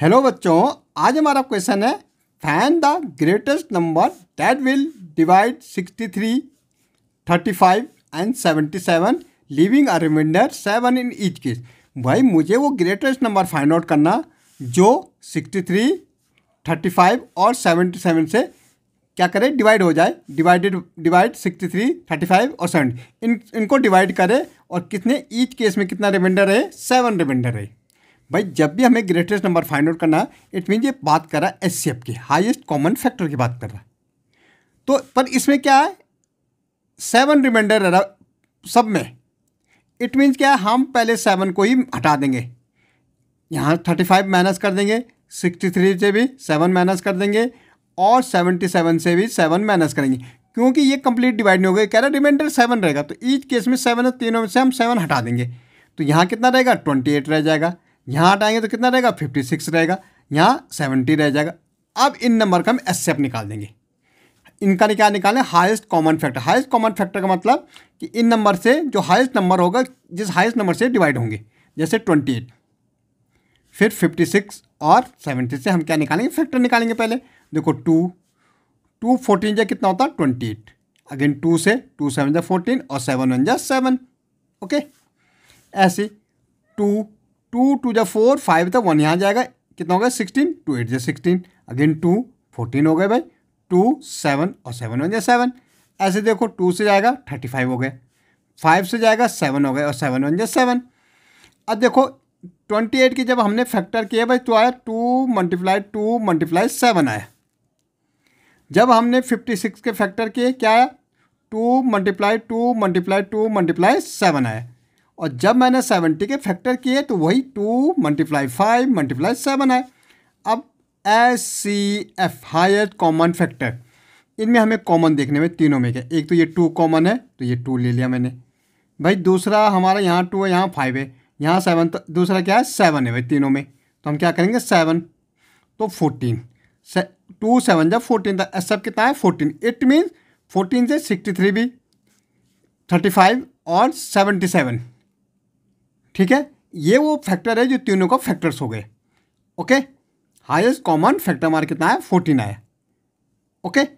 hello बच्चों आज हमारा क्वेश्चन है find the greatest number that will divide 63, 35 and 77 leaving a remainder seven in each case भाई मुझे वो ग्रेटेस्ट नंबर फाइंड आउट करना जो 63, 35 और 77 से क्या करे डिवाइड हो जाए डिवाइडेड डिवाइड 63, 35 और सेवन इन इनको डिवाइड करे और कितने ईच केस में कितना रिमाइंडर है सेवन रिमाइंडर है भाई जब भी हमें ग्रेटेस्ट नंबर फाइंड आउट करना है इट मीन ये बात कर रहा है एस सी एफ की हाइस्ट कॉमन फैक्टर की बात कर रहा है तो पर इसमें क्या है सेवन रिमाइंडर रह रहा सब में इट मीन्स क्या है हम पहले सेवन को ही हटा देंगे यहाँ थर्टी फाइव माइनस कर देंगे सिक्सटी थ्री से भी सेवन माइनस कर देंगे और सेवेंटी सेवन से भी सेवन माइनस करेंगे क्योंकि ये कंप्लीट डिवाइड नहीं हो कह रहा रिमाइंडर सेवन रहेगा तो ईच केस में सेवन और तीनों में से हम सेवन हटा देंगे तो यहाँ कितना रहेगा ट्वेंटी एट रह जाएगा यहाँ हटाएंगे तो कितना रहेगा फिफ्टी सिक्स रहेगा यहाँ सेवेंटी रह जाएगा अब इन नंबर का हम एस एफ निकाल देंगे इनका क्या निकालें highest common factor highest common factor का मतलब कि इन नंबर से जो हाइस्ट नंबर होगा जिस हाइस्ट नंबर से डिवाइड होंगे जैसे ट्वेंटी एट फिर फिफ्टी सिक्स और सेवेंटी से हम क्या निकालेंगे फैक्टर निकालेंगे पहले देखो टू टू फोर्टीन जो कितना होता है ट्वेंटी एट अगेन टू से टू सेवन जा फोर्टीन और सेवन वन जो सेवन ओके ऐसे टू टू टू जब फोर फाइव था वन यहाँ जाएगा कितना हो गया सिक्सटीन टू एट जो सिक्सटीन अगेन टू फोर्टीन हो गए भाई टू सेवन और सेवन वन जो सेवन ऐसे देखो टू से जाएगा थर्टी फाइव हो गए फाइव से जाएगा सेवन हो गए और सेवन वन जो सेवन अब देखो ट्वेंटी एट की जब हमने फैक्टर किया भाई तो आया two multiply two multiply seven आया जब हमने फिफ्टी सिक्स के फैक्टर किए क्या आया two multiply two multiply two multiply seven आया और जब मैंने सेवेंटी के फैक्टर किए तो वही two multiply five multiply seven है अब S C F higher common factor इनमें हमें कॉमन देखने में तीनों में क्या एक तो ये टू कॉमन है तो ये टू ले लिया मैंने भाई दूसरा हमारा यहाँ टू है यहाँ फाइव है यहाँ सेवन तो दूसरा क्या है सेवन है भाई तीनों में तो हम क्या करेंगे सेवन तो फोर्टीन से टू सेवन जब फोर्टीन था एस एफ कितना है फोर्टीन इट मीन्स फोर्टीन से सिक्सटी थ्री भी थर्टी फाइव और सेवेंटी सेवन ठीक है ये वो फैक्टर है जो तीनों का फैक्टर्स हो गए okay highest common factor mark कितना है फोर्टीन आया ओके